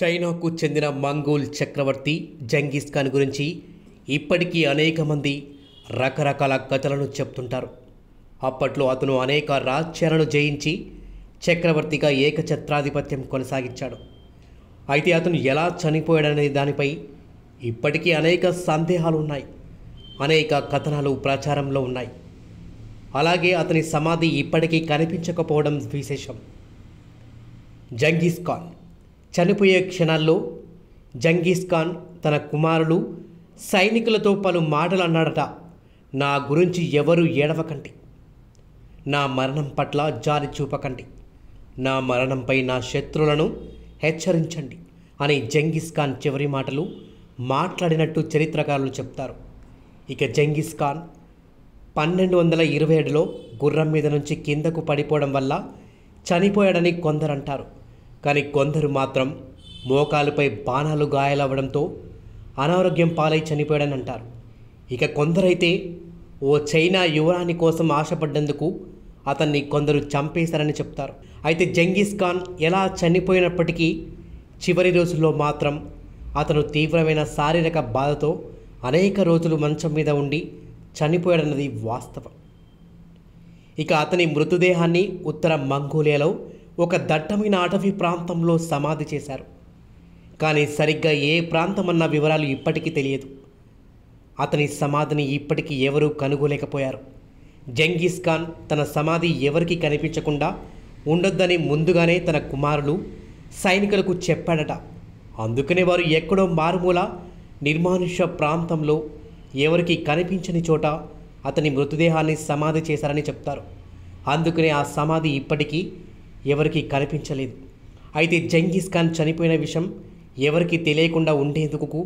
చైనాకు చెందిన మంగోల్ చక్రవర్తి జంగీస్ ఖాన్ గురించి ఇప్పటికీ అనేక మంది రకరకాల కథలను చెప్తుంటారు అప్పట్లో అతను అనేక రాజ్యాలను జయించి చక్రవర్తిగా ఏకఛత్రాధిపత్యం కొనసాగించాడు అయితే అతను ఎలా చనిపోయాడనే దానిపై ఇప్పటికీ అనేక సందేహాలు ఉన్నాయి అనేక కథనాలు ప్రచారంలో ఉన్నాయి అలాగే అతని సమాధి ఇప్పటికీ కనిపించకపోవడం విశేషం జంగీస్ ఖాన్ చనిపోయే క్షణాల్లో జంగీస్ ఖాన్ తన కుమారులు సైనికులతో పలు మాటలు అన్నాడట నా గురించి ఎవరు ఏడవకండి నా మరణం పట్ల జారి చూపకండి నా మరణంపై నా శత్రువులను హెచ్చరించండి అని జంగీస్ ఖాన్ చివరి మాటలు మాట్లాడినట్టు చరిత్రకారులు చెప్తారు ఇక జంగీస్ ఖాన్ పన్నెండు వందల ఇరవై ఏడులో గుర్రం మీద నుంచి కిందకు పడిపోవడం వల్ల చనిపోయాడని కొందరంటారు కానీ కొందరు మాత్రం మోకాలుపై బాణాలు గాయాలవ్వడంతో అనారోగ్యం పాలై చనిపోయాడని అంటారు ఇక కొందరైతే ఓ చైనా యువరాణి కోసం ఆశపడ్డందుకు అతన్ని కొందరు చంపేశారని చెప్తారు అయితే జంగీస్ ఖాన్ ఎలా చనిపోయినప్పటికీ చివరి రోజుల్లో మాత్రం అతను తీవ్రమైన శారీరక బాధతో అనేక రోజులు మంచం మీద ఉండి చనిపోయాడన్నది వాస్తవం ఇక అతని మృతదేహాన్ని ఉత్తర మంగోలియాలో ఒక దట్టమైన అటవీ ప్రాంతంలో సమాధి చేశారు కానీ సరిగ్గా ఏ ప్రాంతమన్న వివరాలు ఇప్పటికీ తెలియదు అతని సమాధిని ఇప్పటికీ ఎవరూ కనుగోలేకపోయారు జంగీస్ ఖాన్ తన సమాధి ఎవరికి కనిపించకుండా ఉండొద్దని ముందుగానే తన కుమారులు సైనికులకు చెప్పాడట అందుకనే వారు ఎక్కడో మారుమూల నిర్మానుష ప్రాంతంలో ఎవరికి కనిపించని చోట అతని మృతదేహాన్ని సమాధి చేశారని చెప్తారు అందుకనే ఆ సమాధి ఇప్పటికీ ఎవరికీ కనిపించలేదు అయితే జంగీస్ ఖాన్ చనిపోయిన విషయం ఎవరికీ తెలియకుండా ఉండేందుకు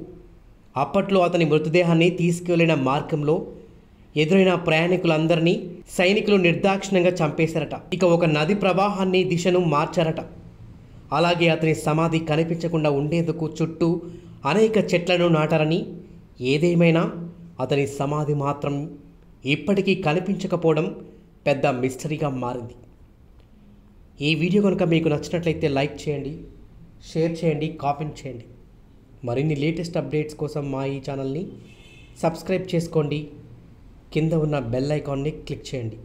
అప్పట్లో అతని మృతదేహాన్ని తీసుకువెళ్ళిన మార్గంలో ఎదురైన ప్రయాణికులందరినీ సైనికులు నిర్దాక్షిణంగా చంపేశారట ఇక ఒక నది ప్రవాహాన్ని దిశను మార్చారట అలాగే అతని సమాధి కనిపించకుండా ఉండేందుకు చుట్టూ అనేక చెట్లను నాటారని ఏదేమైనా అతని సమాధి మాత్రం ఇప్పటికీ కనిపించకపోవడం పెద్ద మిస్టరీగా మారింది ఈ వీడియో కనుక మీకు నచ్చినట్లయితే లైక్ చేయండి షేర్ చేయండి కామెంట్ చేయండి మరిన్ని లేటెస్ట్ అప్డేట్స్ కోసం మా ఈ ఛానల్ని సబ్స్క్రైబ్ చేసుకోండి కింద ఉన్న బెల్ ఐకాన్ని క్లిక్ చేయండి